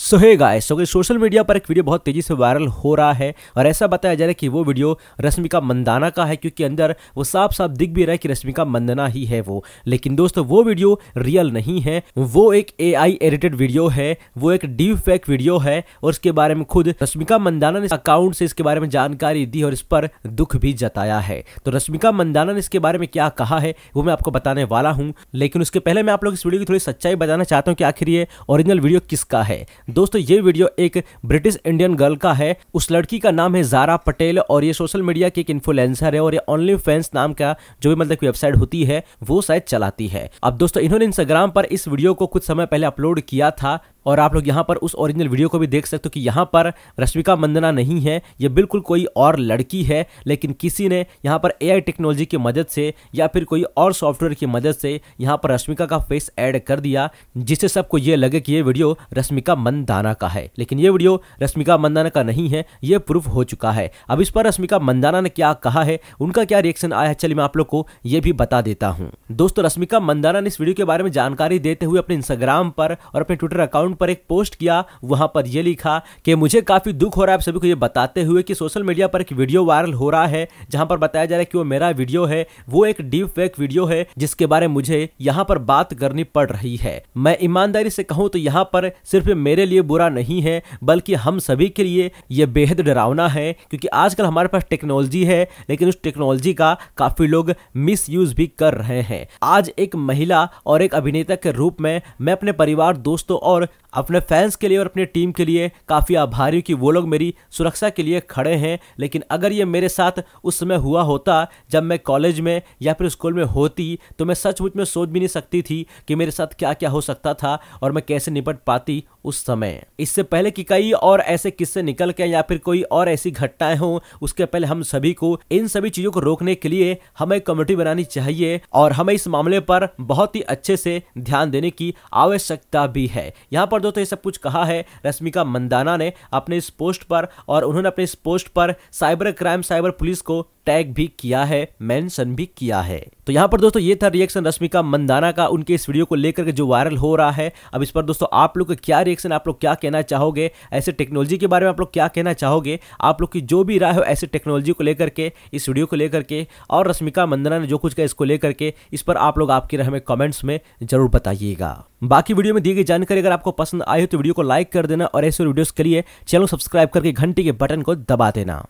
सो है guys so social media पर एक वीडियो बहुत तेज़ी से वायरल हो रहा है और ऐसा बताया जा रहा है कि वो वीडियो रश्मिका मंदाना का है क्योंकि अंदर वो साफ साफ दिख भी रहा है कि रश्मिका मंदाना ही है वो लेकिन दोस्तों वो वीडियो रियल नहीं है वो एक एआई एडिटेड वीडियो है वो एक डीप फेक वीडियो है और उसके बारे में खुद रश्मिका मंदाना ने अकाउंट से इसके बारे में जानकारी दी और इस पर दुख भी जताया है तो रश्मिका मंदाना ने इसके बारे में क्या कहा है वो मैं आपको बताने वाला हूँ लेकिन उसके पहले मैं आप लोग इस वीडियो की थोड़ी सच्चाई बताना चाहता हूँ कि आखिर ये ओरिजिनल वीडियो किसका है दोस्तों ये वीडियो एक ब्रिटिश इंडियन गर्ल का है उस लड़की का नाम है जारा पटेल और ये सोशल मीडिया की एक इन्फ्लुएंसर है और ये ओनली फैंस नाम का जो भी मतलब वेबसाइट होती है वो शायद चलाती है अब दोस्तों इन्होंने इंस्टाग्राम पर इस वीडियो को कुछ समय पहले अपलोड किया था और आप लोग यहाँ पर उस ओरिजिनल वीडियो को भी देख सकते हो कि यहाँ पर रश्मिका मंदना नहीं है ये बिल्कुल कोई और लड़की है लेकिन किसी ने यहाँ पर एआई टेक्नोलॉजी की मदद से या फिर कोई और सॉफ्टवेयर की मदद से यहाँ पर रश्मिका का फेस ऐड कर दिया जिससे सबको ये लगे कि ये वीडियो रश्मिका मंदाना का है लेकिन ये वीडियो रश्मिका मंदाना का नहीं है ये प्रूफ हो चुका है अब इस पर रश्मिका मंदाना ने क्या कहा है उनका क्या रिएक्शन आया है चलिए मैं आप लोग को ये भी बता देता हूँ दोस्तों रश्मिका मंदाना ने इस वीडियो के बारे में जानकारी देते हुए अपने इंस्टाग्राम पर और अपने ट्विटर अकाउंट अकाउंट पर एक पोस्ट किया वहां पर यह लिखा कि मुझे काफ़ी दुख हो रहा है आप सभी को यह बताते हुए कि सोशल मीडिया पर एक वीडियो वायरल हो रहा है जहां पर बताया जा रहा है कि वो मेरा वीडियो है वो एक डीप फेक वीडियो है जिसके बारे में मुझे यहाँ पर बात करनी पड़ रही है मैं ईमानदारी से कहूँ तो यहाँ पर सिर्फ मेरे लिए बुरा नहीं है बल्कि हम सभी के लिए यह बेहद डरावना है क्योंकि आजकल हमारे पास टेक्नोलॉजी है लेकिन उस टेक्नोलॉजी का काफ़ी लोग मिस भी कर रहे हैं आज एक महिला और एक अभिनेता के रूप में मैं अपने परिवार दोस्तों और अपने फैंस के लिए और अपनी टीम के लिए काफ़ी आभारी हूँ कि वो लोग मेरी सुरक्षा के लिए खड़े हैं लेकिन अगर ये मेरे साथ उस समय हुआ होता जब मैं कॉलेज में या फिर स्कूल में होती तो मैं सचमुच में सोच भी नहीं सकती थी कि मेरे साथ क्या क्या हो सकता था और मैं कैसे निपट पाती उस समय इससे पहले कि कई और ऐसे किस्से निकल के या फिर कोई और ऐसी घटनाएं हो उसके पहले हम सभी को इन सभी चीजों को रोकने के लिए हमें कमेटी बनानी चाहिए और हमें इस मामले पर बहुत ही अच्छे से ध्यान देने की आवश्यकता भी है यहाँ पर दोस्तों ये सब कुछ कहा है रश्मिका मंदाना ने अपने इस पोस्ट पर और उन्होंने अपने इस पोस्ट पर साइबर क्राइम साइबर पुलिस को टैग भी किया है मेंशन भी किया है तो यहाँ पर दोस्तों ये था रिएक्शन रश्मिका मंदाना का उनके इस वीडियो को लेकर के जो वायरल हो रहा है अब इस पर दोस्तों आप लोग का क्या रिएक्शन आप लोग क्या कहना चाहोगे ऐसे टेक्नोलॉजी के बारे में आप लोग क्या कहना चाहोगे आप लोग की जो भी राय हो ऐसे टेक्नोलॉजी को लेकर के इस वीडियो को लेकर के और रश्मिका मंदाना ने जो कुछ कहा इसको लेकर के इस पर आप लोग आपकी राय में कॉमेंट्स में जरूर बताइएगा बाकी वीडियो में दी गई जानकारी अगर आपको पसंद आई हो तो वीडियो को लाइक कर देना और ऐसे वीडियोज़ के लिए चैनल सब्सक्राइब करके घंटी के बटन को दबा देना